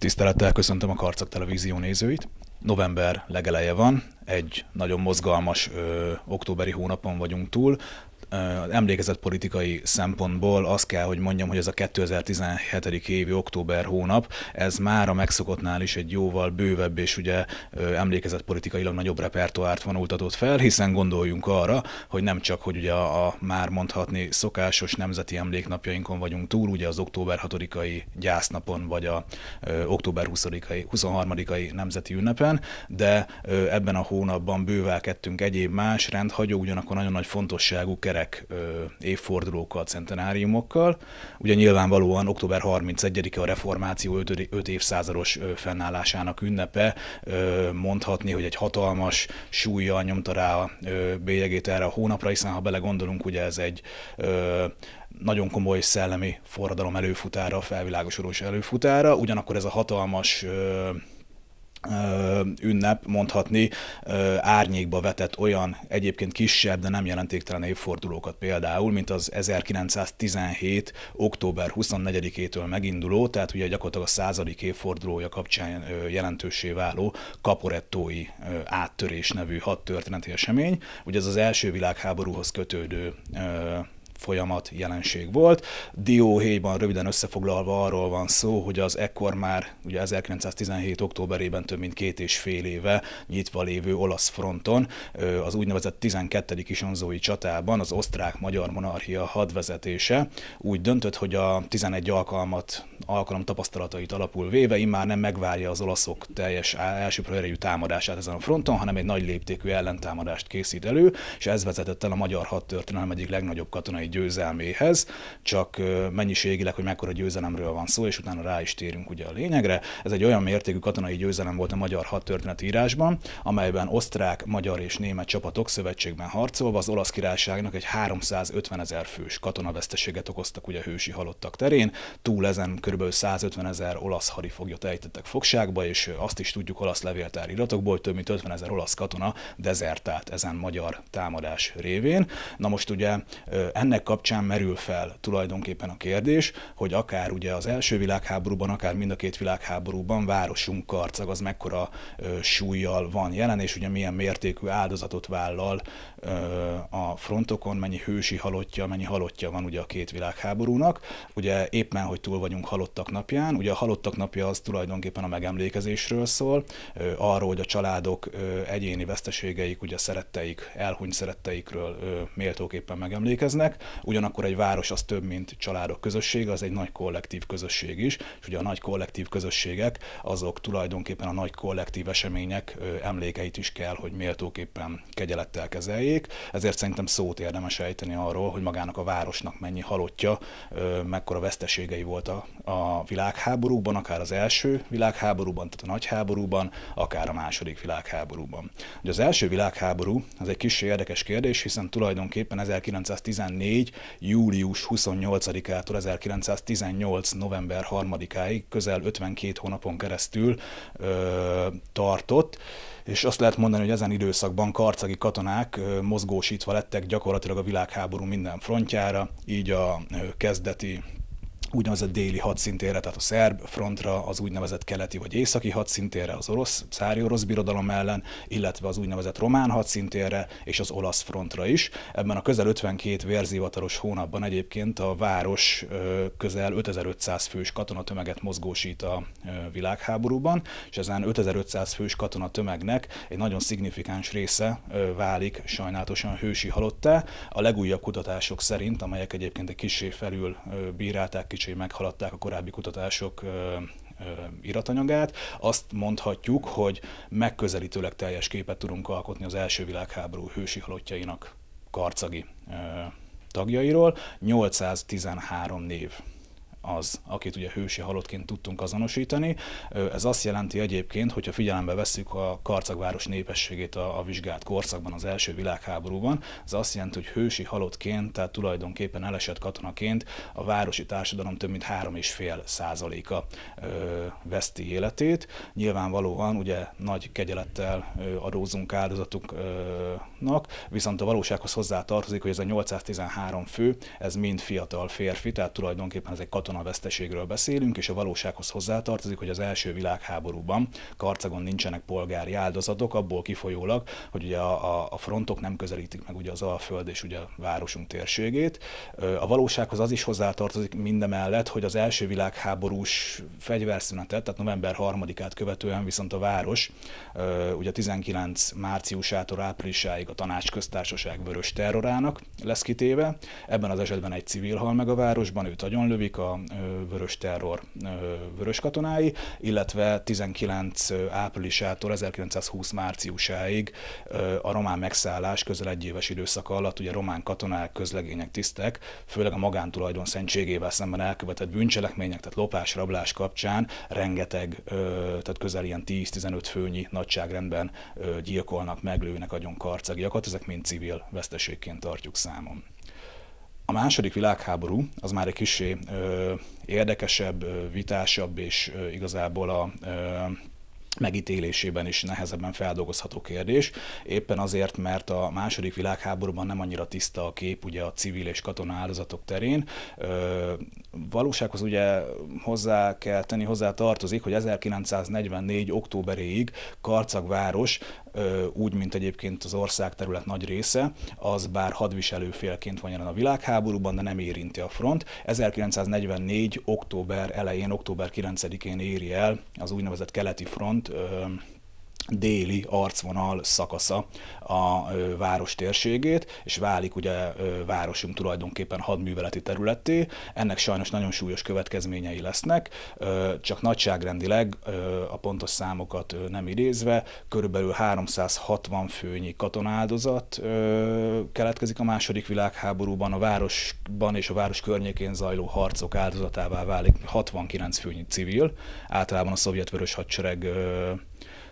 Tisztelettel köszöntöm a Karcak Televízió nézőit. November legeleje van, egy nagyon mozgalmas ö, októberi hónapon vagyunk túl emlékezett politikai szempontból azt kell, hogy mondjam, hogy ez a 2017. évi október hónap, ez már a megszokottnál is egy jóval bővebb és ugye emlékezett politikailag nagyobb repertoárt vonultatott fel, hiszen gondoljunk arra, hogy nem csak, hogy ugye a, a már mondhatni szokásos nemzeti emléknapjainkon vagyunk túl, ugye az október 6-ai gyásznapon, vagy a ö, október 20-ai, 23-ai nemzeti ünnepen, de ö, ebben a hónapban bővelkedtünk egyéb más rendhagyó, ugyanakkor nagyon nagy fontosságú keret évek, évfordulókkal, centenáriumokkal. Ugye nyilvánvalóan október 31-e a reformáció 5, 5 évszázados fennállásának ünnepe, mondhatni, hogy egy hatalmas súlya nyomta rá a bélyegét erre a hónapra, hiszen ha belegondolunk, ugye ez egy nagyon komoly szellemi forradalom előfutára, felvilágosodós előfutára, ugyanakkor ez a hatalmas ünnep mondhatni árnyékba vetett olyan egyébként kisebb, de nem jelentéktelen évfordulókat például, mint az 1917. október 24-től meginduló, tehát ugye gyakorlatilag a századik évfordulója kapcsán jelentősé váló kaporettói áttörés nevű hat történeti esemény. Ugye ez az első világháborúhoz kötődő folyamat, jelenség volt. Dióhéjban röviden összefoglalva arról van szó, hogy az ekkor már ugye 1917. októberében több mint két és fél éve nyitva lévő olasz fronton az úgynevezett 12. isonzói csatában az osztrák-magyar monarchia hadvezetése úgy döntött, hogy a 11 alkalmat, alkalom tapasztalatait alapul véve immár nem megvárja az olaszok teljes első erejű támadását ezen a fronton, hanem egy nagy léptékű ellentámadást készít elő, és ez vezetett el a magyar hadtörténelem egyik legnagyobb katonai győzelméhez, csak mennyiségileg, hogy mekkora győzelemről van szó, és utána rá is térünk ugye a lényegre. Ez egy olyan mértékű katonai győzelem volt a magyar hadtörténet írásban, amelyben osztrák, magyar és német csapatok szövetségben harcolva az olasz királyságnak egy 350 ezer fős katonaveszteséget okoztak ugye a hősi halottak terén, túl ezen kb. 150 ezer olasz harifoglyot ejtettek fogságba, és azt is tudjuk olasz levéltár iratokból, hogy több mint 50 ezer olasz katona dezertált ezen magyar támadás révén. Na most ugye ennek ennek kapcsán merül fel tulajdonképpen a kérdés, hogy akár ugye az első világháborúban, akár mind a két világháborúban városunk karcag az mekkora súlyjal van jelen, és ugye milyen mértékű áldozatot vállal a frontokon, mennyi hősi halottja, mennyi halottja van ugye a két világháborúnak. Ugye éppen, hogy túl vagyunk halottak napján, ugye a halottak napja az tulajdonképpen a megemlékezésről szól, arról, hogy a családok egyéni veszteségeik, ugye szeretteik, elhunyt szeretteikről méltóképpen megemlékeznek, Ugyanakkor egy város az több, mint családok közössége, az egy nagy kollektív közösség is, és ugye a nagy kollektív közösségek azok tulajdonképpen a nagy kollektív események emlékeit is kell, hogy méltóképpen kegyelettel kezeljék, ezért szerintem szót érdemes ejteni arról, hogy magának a városnak mennyi halottja, mekkora veszteségei volt a, a világháborúban, akár az első világháborúban, tehát a nagy háborúban, akár a második világháborúban. Ugye az első világháború, az egy kis érdekes kérdés, hiszen tulajdonképpen 1914 1914. július 28-ától 1918. november 3-áig, közel 52 hónapon keresztül ö, tartott és azt lehet mondani, hogy ezen időszakban karcagi katonák mozgósítva lettek gyakorlatilag a világháború minden frontjára, így a kezdeti úgynevezett déli hadszintére, tehát a szerb frontra, az úgynevezett keleti vagy északi hadszintére, az orosz, szári orosz birodalom ellen, illetve az úgynevezett román hadszintére és az olasz frontra is. Ebben a közel 52 vérzivataros hónapban egyébként a város közel 5500 fős katonatömeget mozgósít a világháborúban, és ezen 5500 fős katonatömegnek egy nagyon szignifikáns része válik sajnálatosan hősi halottá. A legújabb kutatások szerint, amelyek egyébként egy kisé felül bírálták, kicsit meghaladták a korábbi kutatások iratanyagát. Azt mondhatjuk, hogy megközelítőleg teljes képet tudunk alkotni az első világháború hősi halottjainak karcagi tagjairól. 813 név az, akit ugye hősi halottként tudtunk azonosítani. Ez azt jelenti egyébként, hogyha figyelembe vesszük a Karcagváros népességét a, a vizsgált korszakban, az első világháborúban, ez azt jelenti, hogy hősi halottként, tehát tulajdonképpen elesett katonaként a városi társadalom több mint 3,5 százaléka veszti életét. Nyilvánvalóan ugye nagy kegyelettel adózunk áldozatunknak, viszont a valósághoz hozzá tartozik, hogy ez a 813 fő, ez mind fiatal férfi, tehát tulajdonképpen ez egy katonai katonaveszteségről beszélünk, és a valósághoz hozzátartozik, hogy az első világháborúban Karcagon nincsenek polgári áldozatok, abból kifolyólag, hogy ugye a, a frontok nem közelítik meg ugye az Alföld és ugye a városunk térségét. A valósághoz az is hozzátartozik mindemellett, hogy az első világháborús fegyverszünetet, tehát november 3-át követően viszont a város ugye 19 márciusától áprilisáig a tanácsköztársaság vörös terrorának lesz kitéve. Ebben az esetben egy civil hal meg a városban, őt agyonlövik, a vörös terror vörös katonái, illetve 19 áprilisától 1920 márciusáig a román megszállás közel egy éves időszaka alatt ugye román katonák, közlegények, tisztek, főleg a magántulajdon szentségével szemben elkövetett bűncselekmények, tehát lopás, rablás kapcsán rengeteg, tehát közel ilyen 10-15 főnyi nagyságrendben gyilkolnak, meglőnek agyon karcagiakat, ezek mind civil veszteségként tartjuk számon. A második világháború az már egy kicsi érdekesebb, vitásabb és igazából a megítélésében is nehezebben feldolgozható kérdés, éppen azért, mert a második világháborúban nem annyira tiszta a kép ugye a civil és katona áldozatok terén. Ö, valósághoz ugye hozzá kell tenni, hozzá tartozik, hogy 1944. októberéig Karcagváros úgy, mint egyébként az ország terület nagy része, az bár hadviselőfélként van jelen a világháborúban, de nem érinti a front. 1944. október elején, október 9-én éri el az úgynevezett keleti front déli arcvonal szakasza a város térségét, és válik ugye városunk tulajdonképpen hadműveleti területté. Ennek sajnos nagyon súlyos következményei lesznek, csak nagyságrendileg a pontos számokat nem idézve, körülbelül 360 főnyi katonáldozat keletkezik a második világháborúban, a városban és a város környékén zajló harcok áldozatává válik 69 főnyi civil, általában a szovjet vörös hadsereg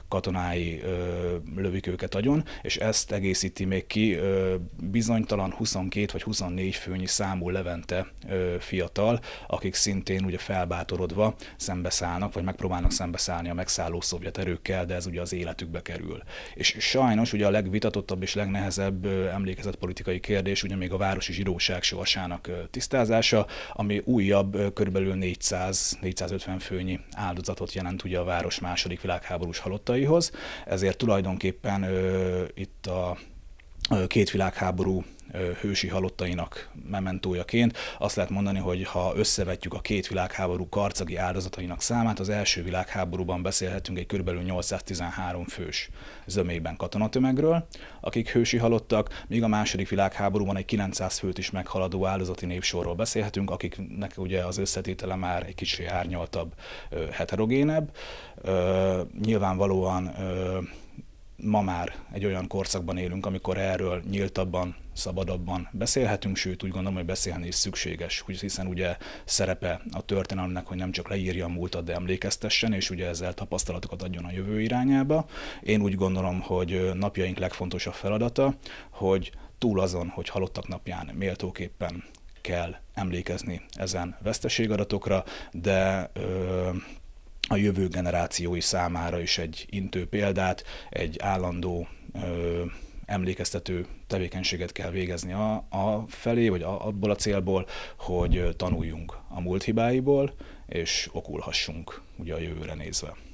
katonái ö, lövik őket agyon, és ezt egészíti még ki ö, bizonytalan 22 vagy 24 főnyi számú levente ö, fiatal, akik szintén ugye felbátorodva szembeszállnak, vagy megpróbálnak szembeszállni a megszálló szovjet erőkkel, de ez ugye az életükbe kerül. És sajnos ugye a legvitatottabb és legnehezebb emlékezetpolitikai kérdés ugye még a városi zsidóság sorsának tisztázása, ami újabb körülbelül 400-450 főnyi áldozatot jelent ugye a város második világháborús halottai feladataihoz, ezért tulajdonképpen itt a két világháború hősi halottainak mementójaként. Azt lehet mondani, hogy ha összevetjük a két világháború karcagi áldozatainak számát, az első világháborúban beszélhetünk egy kb. 813 fős zömében katonatömegről, akik hősi halottak, míg a második világháborúban egy 900 főt is meghaladó áldozati népsorról beszélhetünk, akiknek ugye az összetétele már egy kicsi árnyaltabb, heterogénebb. Nyilvánvalóan ma már egy olyan korszakban élünk, amikor erről nyíltabban, szabadabban beszélhetünk, sőt úgy gondolom, hogy beszélni is szükséges, hiszen ugye szerepe a történelmnek, hogy nem csak leírja a múltat, de emlékeztessen, és ugye ezzel tapasztalatokat adjon a jövő irányába. Én úgy gondolom, hogy napjaink legfontosabb feladata, hogy túl azon, hogy halottak napján méltóképpen kell emlékezni ezen veszteségadatokra, de ö, a jövő generációi számára is egy intő példát, egy állandó ö, emlékeztető tevékenységet kell végezni a, a felé, vagy a, abból a célból, hogy tanuljunk a múlt hibáiból, és okulhassunk ugye a jövőre nézve.